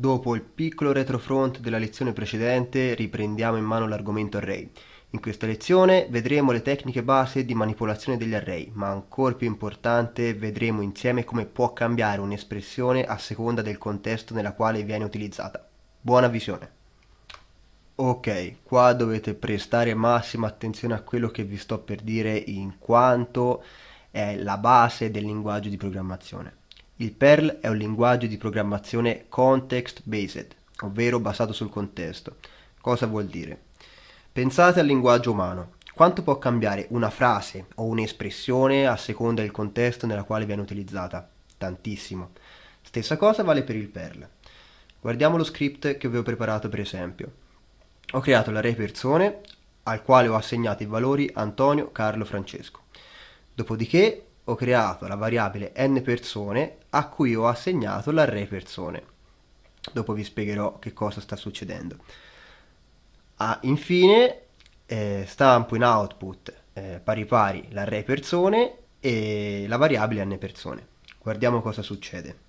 Dopo il piccolo retrofront della lezione precedente riprendiamo in mano l'argomento array. In questa lezione vedremo le tecniche base di manipolazione degli array, ma ancora più importante vedremo insieme come può cambiare un'espressione a seconda del contesto nella quale viene utilizzata. Buona visione! Ok, qua dovete prestare massima attenzione a quello che vi sto per dire in quanto è la base del linguaggio di programmazione. Il Perl è un linguaggio di programmazione context-based, ovvero basato sul contesto. Cosa vuol dire? Pensate al linguaggio umano. Quanto può cambiare una frase o un'espressione a seconda del contesto nella quale viene utilizzata? Tantissimo. Stessa cosa vale per il Perl. Guardiamo lo script che vi ho preparato per esempio. Ho creato l'array persone al quale ho assegnato i valori Antonio, Carlo, Francesco. Dopodiché ho creato la variabile n persone a cui ho assegnato l'array persone. Dopo vi spiegherò che cosa sta succedendo. Ah, infine eh, stampo in output eh, pari pari l'array persone e la variabile n persone. Guardiamo cosa succede.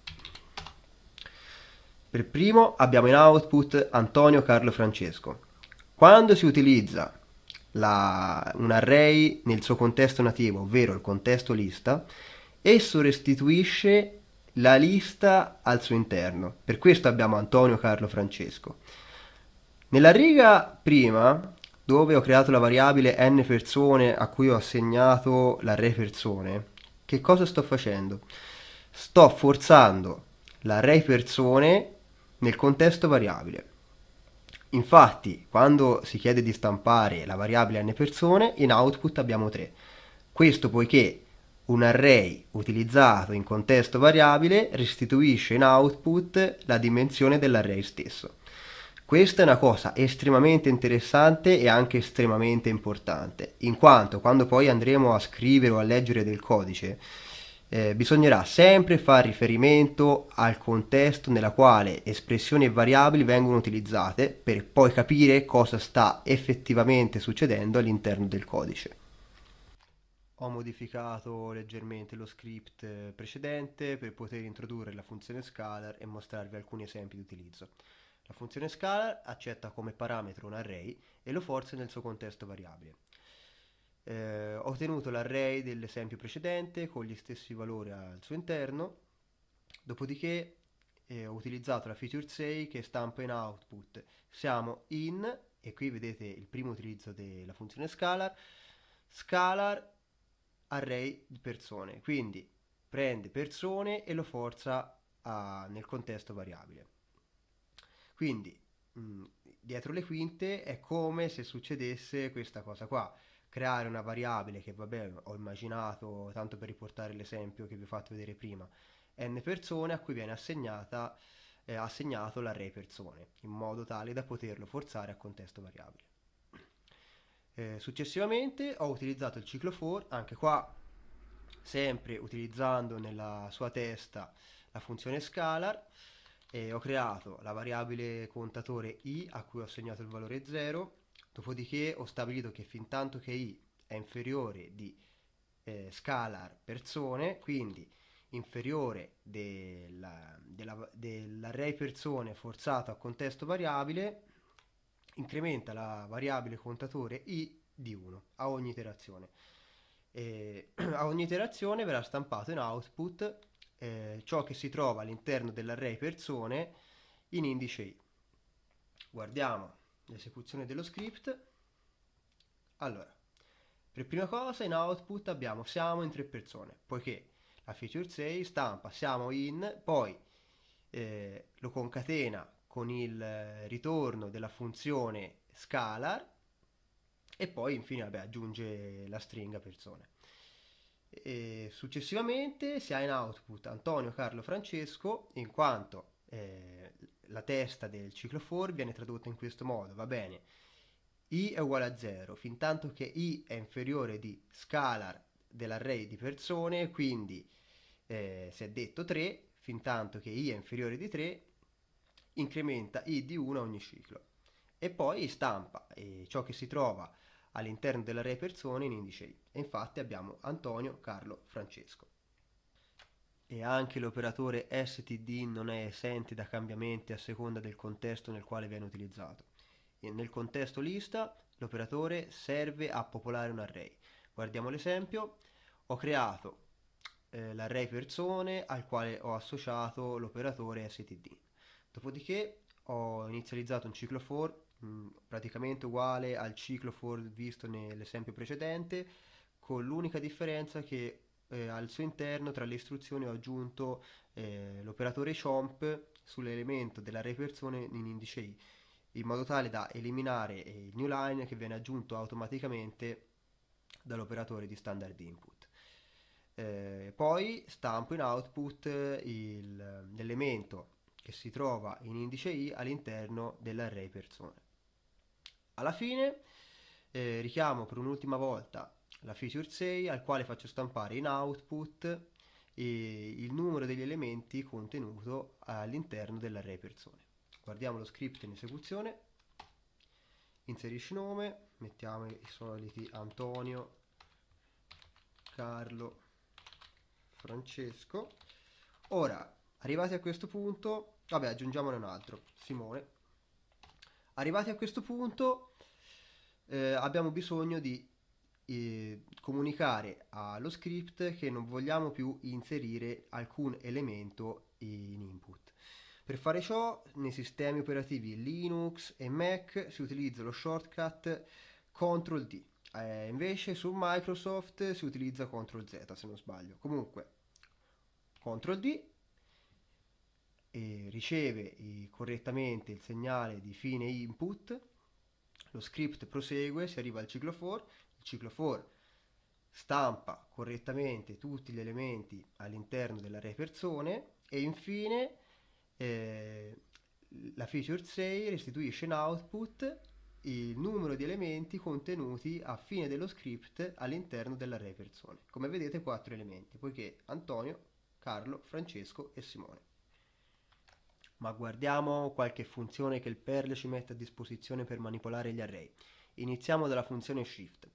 Per primo abbiamo in output Antonio Carlo Francesco. Quando si utilizza la, un array nel suo contesto nativo, ovvero il contesto lista, esso restituisce la lista al suo interno. Per questo abbiamo Antonio, Carlo, Francesco. Nella riga prima, dove ho creato la variabile n persone a cui ho assegnato l'array persone, che cosa sto facendo? Sto forzando l'array persone nel contesto variabile. Infatti, quando si chiede di stampare la variabile n persone, in output abbiamo 3. Questo poiché un array utilizzato in contesto variabile restituisce in output la dimensione dell'array stesso. Questa è una cosa estremamente interessante e anche estremamente importante, in quanto quando poi andremo a scrivere o a leggere del codice, eh, bisognerà sempre fare riferimento al contesto nella quale espressioni e variabili vengono utilizzate per poi capire cosa sta effettivamente succedendo all'interno del codice. Ho modificato leggermente lo script eh, precedente per poter introdurre la funzione scalar e mostrarvi alcuni esempi di utilizzo. La funzione scalar accetta come parametro un array e lo forza nel suo contesto variabile eh, ho ottenuto l'array dell'esempio precedente con gli stessi valori al suo interno, dopodiché eh, ho utilizzato la feature 6 che stampa in output. Siamo in, e qui vedete il primo utilizzo della funzione scalar, scalar array di persone, quindi prende persone e lo forza a, nel contesto variabile. Quindi mh, mm, dietro le quinte è come se succedesse questa cosa qua creare una variabile che vabbè ho immaginato tanto per riportare l'esempio che vi ho fatto vedere prima n persone a cui viene assegnata, eh, assegnato l'array persone in modo tale da poterlo forzare a contesto variabile eh, successivamente ho utilizzato il ciclo for anche qua sempre utilizzando nella sua testa la funzione scalar e ho creato la variabile contatore i a cui ho assegnato il valore 0 Dopodiché ho stabilito che fin tanto che i è inferiore di eh, scalar persone, quindi inferiore della, della, dell'array persone forzato a contesto variabile, incrementa la variabile contatore i di 1 a ogni iterazione. E a ogni iterazione verrà stampato in output eh, ciò che si trova all'interno dell'array persone in indice i. Guardiamo l'esecuzione dello script. Allora, per prima cosa in output abbiamo siamo in tre persone, poiché la feature 6 stampa siamo in, poi eh, lo concatena con il eh, ritorno della funzione scalar e poi infine vabbè, aggiunge la stringa persone. E successivamente si ha in output Antonio Carlo Francesco in quanto eh, la testa del ciclo ciclofor viene tradotta in questo modo, va bene. I è uguale a 0, fin tanto che I è inferiore di scalar dell'array di persone, quindi eh, si è detto 3, fin tanto che I è inferiore di 3, incrementa I di 1 ogni ciclo. E poi stampa eh, ciò che si trova all'interno dell'array persone in indice I. E infatti abbiamo Antonio, Carlo, Francesco e anche l'operatore std non è esente da cambiamenti a seconda del contesto nel quale viene utilizzato. E nel contesto lista l'operatore serve a popolare un array. Guardiamo l'esempio, ho creato eh, l'array persone al quale ho associato l'operatore std. Dopodiché ho inizializzato un ciclo for mh, mm, praticamente uguale al ciclo for visto nell'esempio precedente con l'unica differenza che eh, al suo interno tra le istruzioni ho aggiunto eh, l'operatore chomp sull'elemento dell'array persone in indice i in modo tale da eliminare eh, il new line che viene aggiunto automaticamente dall'operatore di standard input. Eh, poi stampo in output il, l'elemento che si trova in indice i all'interno dell'array persone. Alla fine eh, richiamo per un'ultima volta la feature 6 al quale faccio stampare in output il numero degli elementi contenuto all'interno dell'array persone. Guardiamo lo script in esecuzione, inserisci nome, mettiamo i soliti Antonio, Carlo, Francesco. Ora, arrivati a questo punto, vabbè aggiungiamone un altro, Simone. Arrivati a questo punto eh, abbiamo bisogno di eh, comunicare allo script che non vogliamo più inserire alcun elemento in input. Per fare ciò nei sistemi operativi Linux e Mac si utilizza lo shortcut CTRL D, eh, invece su Microsoft si utilizza CTRL Z se non sbaglio. Comunque CTRL D riceve correttamente il segnale di fine input, lo script prosegue, si arriva al ciclo for il cicloforo stampa correttamente tutti gli elementi all'interno dell'array persone e infine eh, la feature 6 restituisce in output il numero di elementi contenuti a fine dello script all'interno dell'array persone. Come vedete quattro elementi, poiché Antonio, Carlo, Francesco e Simone. Ma guardiamo qualche funzione che il Perl ci mette a disposizione per manipolare gli array. Iniziamo dalla funzione shift.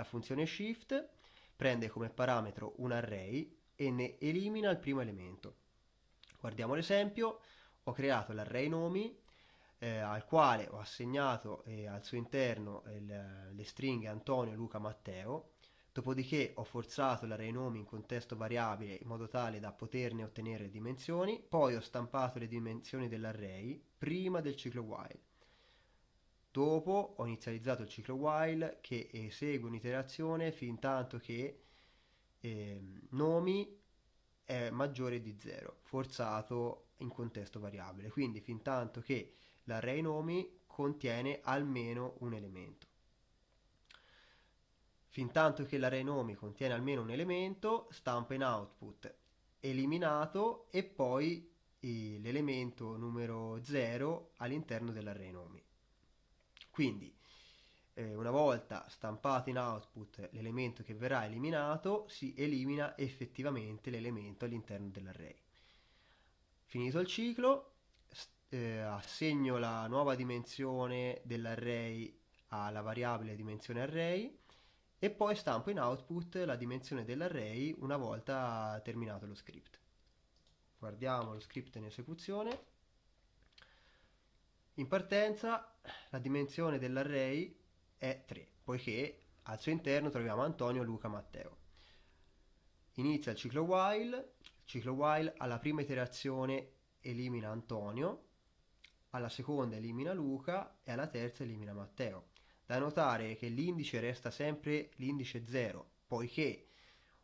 La funzione shift prende come parametro un array e ne elimina il primo elemento. Guardiamo l'esempio, ho creato l'array nomi eh, al quale ho assegnato eh, al suo interno eh, il, le stringhe Antonio, Luca, Matteo, dopodiché ho forzato l'array nomi in contesto variabile in modo tale da poterne ottenere le dimensioni, poi ho stampato le dimensioni dell'array prima del ciclo while. Dopo ho inizializzato il ciclo while che esegue eh, un'iterazione fin tanto che eh, nomi è maggiore di 0, forzato in contesto variabile, quindi fin tanto che l'array nomi contiene almeno un elemento. Fin tanto che l'array nomi contiene almeno un elemento, stampa in output eliminato e poi eh, l'elemento numero 0 all'interno dell'array nomi. Quindi eh, una volta stampato in output l'elemento che verrà eliminato, si elimina effettivamente l'elemento all'interno dell'array. Finito il ciclo, eh, assegno la nuova dimensione dell'array alla variabile dimensione array e poi stampo in output la dimensione dell'array una volta terminato lo script. Guardiamo lo script in esecuzione. In partenza la dimensione dell'array è 3, poiché al suo interno troviamo Antonio, Luca, Matteo. Inizia il ciclo while, il ciclo while alla prima iterazione elimina Antonio, alla seconda elimina Luca e alla terza elimina Matteo. Da notare che l'indice resta sempre l'indice 0, poiché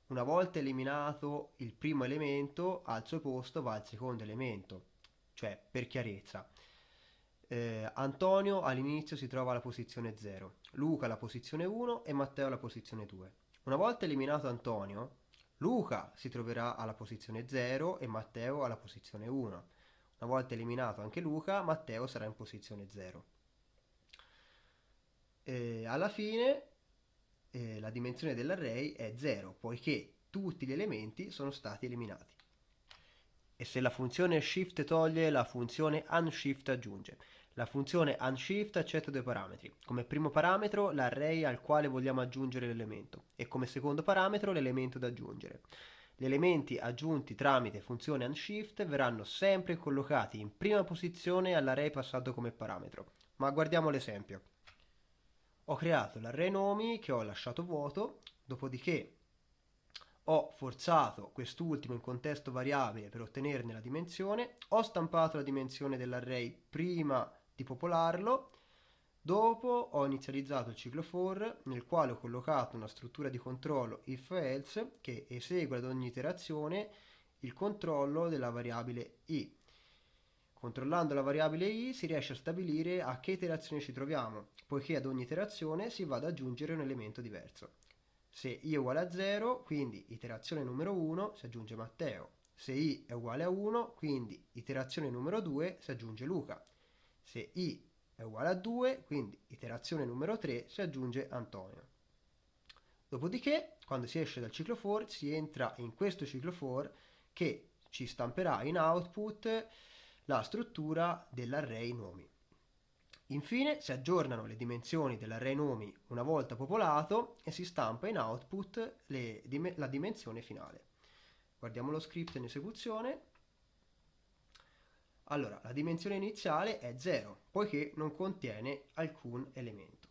una volta eliminato il primo elemento, al suo posto va il secondo elemento, cioè per chiarezza. Eh, Antonio all'inizio si trova alla posizione 0, Luca alla posizione 1 e Matteo alla posizione 2. Una volta eliminato Antonio, Luca si troverà alla posizione 0 e Matteo alla posizione 1. Una volta eliminato anche Luca, Matteo sarà in posizione 0. E eh, alla fine eh, la dimensione dell'array è 0, poiché tutti gli elementi sono stati eliminati e se la funzione shift toglie, la funzione unshift aggiunge. La funzione unshift accetta due parametri. Come primo parametro l'array al quale vogliamo aggiungere l'elemento e come secondo parametro l'elemento da aggiungere. Gli elementi aggiunti tramite funzione unshift verranno sempre collocati in prima posizione all'array passato come parametro. Ma guardiamo l'esempio. Ho creato l'array nomi che ho lasciato vuoto, dopodiché ho forzato quest'ultimo in contesto variabile per ottenerne la dimensione, ho stampato la dimensione dell'array prima di popolarlo, dopo ho inizializzato il ciclo for nel quale ho collocato una struttura di controllo if else che esegue ad ogni iterazione il controllo della variabile i. Controllando la variabile i si riesce a stabilire a che iterazione ci troviamo, poiché ad ogni iterazione si va ad aggiungere un elemento diverso. Se i è uguale a 0, quindi iterazione numero 1 si aggiunge Matteo. Se i è uguale a 1, quindi iterazione numero 2 si aggiunge Luca. Se i è uguale a 2, quindi iterazione numero 3 si aggiunge Antonio. Dopodiché, quando si esce dal ciclo for, si entra in questo ciclo for che ci stamperà in output la struttura dell'array nomi. Infine si aggiornano le dimensioni dell'array nomi una volta popolato e si stampa in output le, la dimensione finale. Guardiamo lo script in esecuzione. Allora, la dimensione iniziale è 0, poiché non contiene alcun elemento.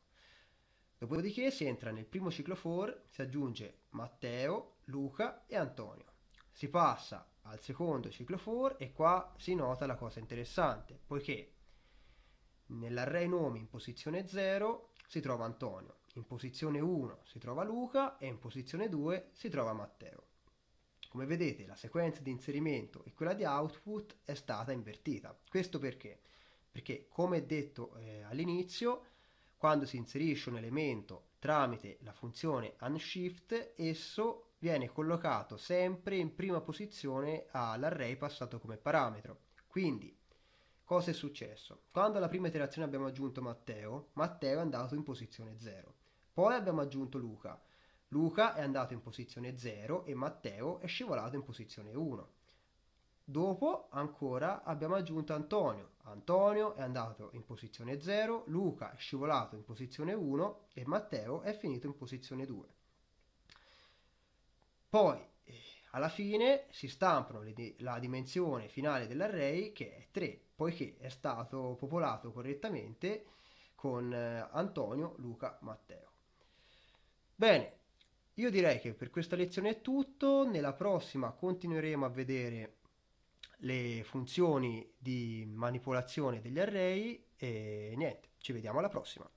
Dopodiché si entra nel primo ciclo for, si aggiunge Matteo, Luca e Antonio. Si passa al secondo ciclo for e qua si nota la cosa interessante, poiché Nell'array nomi in posizione 0 si trova Antonio, in posizione 1 si trova Luca e in posizione 2 si trova Matteo. Come vedete la sequenza di inserimento e quella di output è stata invertita. Questo perché? Perché come detto eh, all'inizio, quando si inserisce un elemento tramite la funzione unshift, esso viene collocato sempre in prima posizione all'array passato come parametro. Quindi Cosa è successo? Quando alla prima iterazione abbiamo aggiunto Matteo, Matteo è andato in posizione 0. Poi abbiamo aggiunto Luca. Luca è andato in posizione 0 e Matteo è scivolato in posizione 1. Dopo ancora abbiamo aggiunto Antonio. Antonio è andato in posizione 0, Luca è scivolato in posizione 1 e Matteo è finito in posizione 2. Poi alla fine si stampano di- la dimensione finale dell'array che è 3, poiché è stato popolato correttamente con eh, Antonio, Luca, Matteo. Bene, io direi che per questa lezione è tutto, nella prossima continueremo a vedere le funzioni di manipolazione degli array e niente, ci vediamo alla prossima.